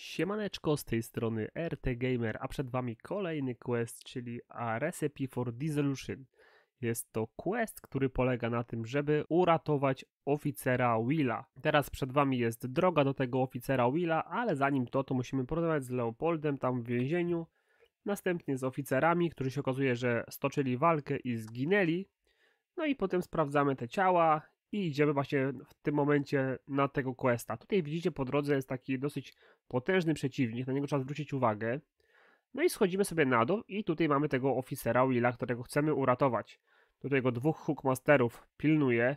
Siemaneczko, z tej strony RT Gamer, a przed Wami kolejny quest, czyli A Recipe for Dissolution. Jest to quest, który polega na tym, żeby uratować oficera Willa. Teraz przed Wami jest droga do tego oficera Willa, ale zanim to, to musimy porozmawiać z Leopoldem tam w więzieniu, następnie z oficerami, którzy się okazuje, że stoczyli walkę i zginęli. No i potem sprawdzamy te ciała i idziemy właśnie w tym momencie na tego questa. Tutaj widzicie po drodze jest taki dosyć potężny przeciwnik, na niego trzeba zwrócić uwagę. No i schodzimy sobie na dół i tutaj mamy tego oficera Willa, którego chcemy uratować. Tutaj go dwóch hookmasterów pilnuje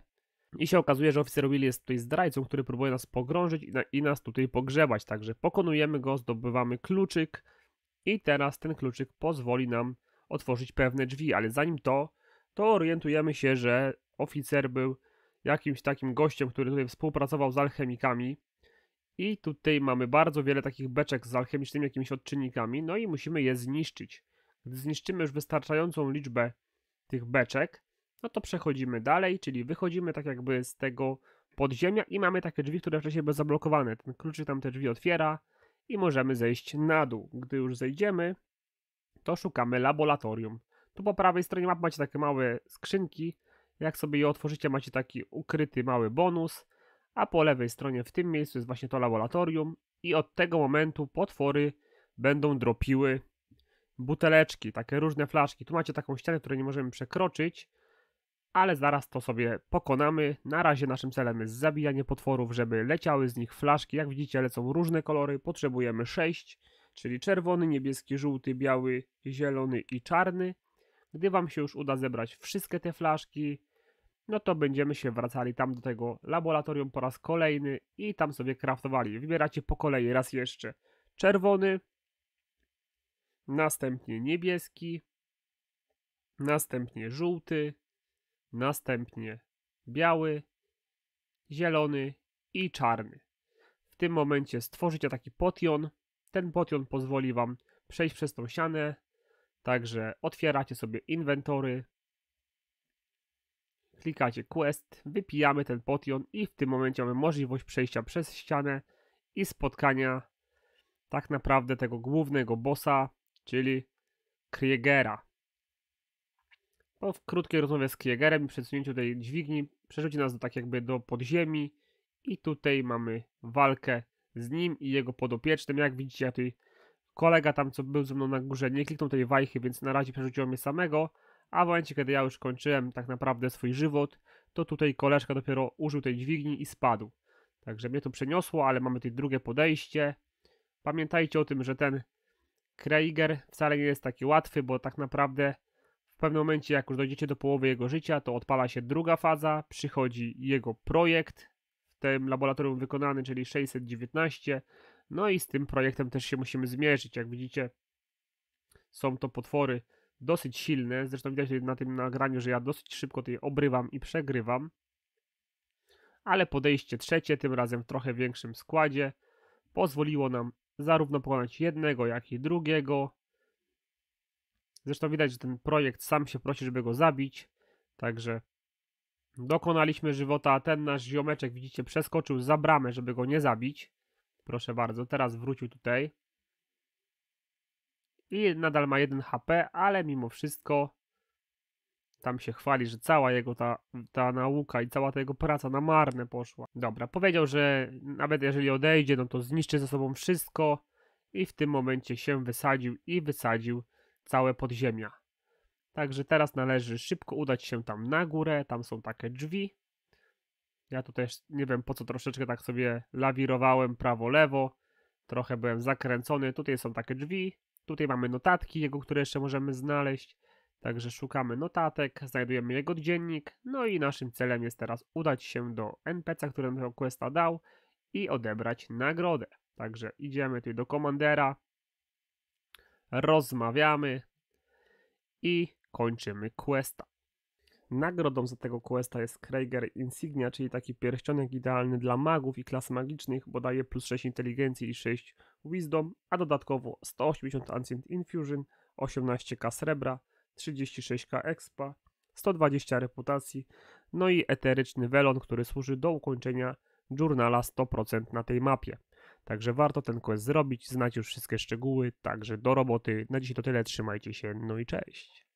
i się okazuje, że oficer Will jest tutaj zdrajcą, który próbuje nas pogrążyć i, na, i nas tutaj pogrzebać. Także pokonujemy go, zdobywamy kluczyk i teraz ten kluczyk pozwoli nam otworzyć pewne drzwi, ale zanim to, to orientujemy się, że oficer był jakimś takim gościem, który tutaj współpracował z alchemikami. I tutaj mamy bardzo wiele takich beczek z alchemicznymi jakimiś odczynnikami, no i musimy je zniszczyć. Gdy zniszczymy już wystarczającą liczbę tych beczek, no to przechodzimy dalej, czyli wychodzimy tak jakby z tego podziemia i mamy takie drzwi, które wcześniej były zablokowane. Ten kluczyk tam te drzwi otwiera i możemy zejść na dół. Gdy już zejdziemy, to szukamy laboratorium. Tu po prawej stronie mapy macie takie małe skrzynki, jak sobie je otworzycie, macie taki ukryty mały bonus, a po lewej stronie w tym miejscu jest właśnie to laboratorium i od tego momentu potwory będą dropiły buteleczki, takie różne flaszki. Tu macie taką ścianę, której nie możemy przekroczyć, ale zaraz to sobie pokonamy. Na razie naszym celem jest zabijanie potworów, żeby leciały z nich flaszki. Jak widzicie lecą różne kolory, potrzebujemy 6, czyli czerwony, niebieski, żółty, biały, zielony i czarny. Gdy Wam się już uda zebrać wszystkie te flaszki, no to będziemy się wracali tam do tego laboratorium po raz kolejny i tam sobie kraftowali. Wybieracie po kolei raz jeszcze czerwony, następnie niebieski, następnie żółty, następnie biały, zielony i czarny. W tym momencie stworzycie taki potion. Ten potion pozwoli Wam przejść przez tą ścianę. Także otwieracie sobie inwentory, klikacie quest, wypijamy ten potion i w tym momencie mamy możliwość przejścia przez ścianę i spotkania tak naprawdę tego głównego bossa, czyli Kriegera. Po krótkiej rozmowie z Kriegerem i przesunięciu tej dźwigni przerzuci nas do, tak jakby do podziemi i tutaj mamy walkę z nim i jego podopiecznym. Jak widzicie, ja tutaj kolega tam, co był ze mną na górze, nie kliknął tej wajchy, więc na razie przerzuciło mnie samego a w momencie, kiedy ja już kończyłem tak naprawdę swój żywot, to tutaj koleżka dopiero użył tej dźwigni i spadł. Także mnie to przeniosło, ale mamy tutaj drugie podejście. Pamiętajcie o tym, że ten Krieger wcale nie jest taki łatwy, bo tak naprawdę w pewnym momencie, jak już dojdziecie do połowy jego życia, to odpala się druga faza, przychodzi jego projekt w tym laboratorium wykonany, czyli 619. No i z tym projektem też się musimy zmierzyć. Jak widzicie, są to potwory dosyć silny. Zresztą widać na tym nagraniu, że ja dosyć szybko tutaj obrywam i przegrywam. Ale podejście trzecie, tym razem w trochę większym składzie, pozwoliło nam zarówno pokonać jednego, jak i drugiego. Zresztą widać, że ten projekt sam się prosi, żeby go zabić. Także dokonaliśmy żywota, a ten nasz ziomeczek, widzicie, przeskoczył za bramę, żeby go nie zabić. Proszę bardzo, teraz wrócił tutaj i nadal ma 1 HP, ale mimo wszystko tam się chwali, że cała jego ta, ta nauka i cała ta jego praca na marne poszła. Dobra, powiedział, że nawet jeżeli odejdzie, no to zniszczy ze sobą wszystko i w tym momencie się wysadził i wysadził całe podziemia. Także teraz należy szybko udać się tam na górę, tam są takie drzwi. Ja tutaj nie wiem po co troszeczkę tak sobie lawirowałem prawo-lewo, trochę byłem zakręcony. Tutaj są takie drzwi, Tutaj mamy notatki jego, które jeszcze możemy znaleźć. Także szukamy notatek, znajdujemy jego dziennik, no i naszym celem jest teraz udać się do NPC, który nam tego questa dał i odebrać nagrodę. Także idziemy tutaj do komandera, rozmawiamy i kończymy questa. Nagrodą za tego questa jest Krager Insignia, czyli taki pierścionek idealny dla magów i klas magicznych, bo daje plus 6 inteligencji i 6 wisdom, a dodatkowo 180 Ancient Infusion, 18k srebra, 36k expa, 120 reputacji, no i eteryczny welon, który służy do ukończenia journala 100% na tej mapie. Także warto ten quest zrobić, znać już wszystkie szczegóły, także do roboty. Na dzisiaj to tyle, trzymajcie się, no i cześć.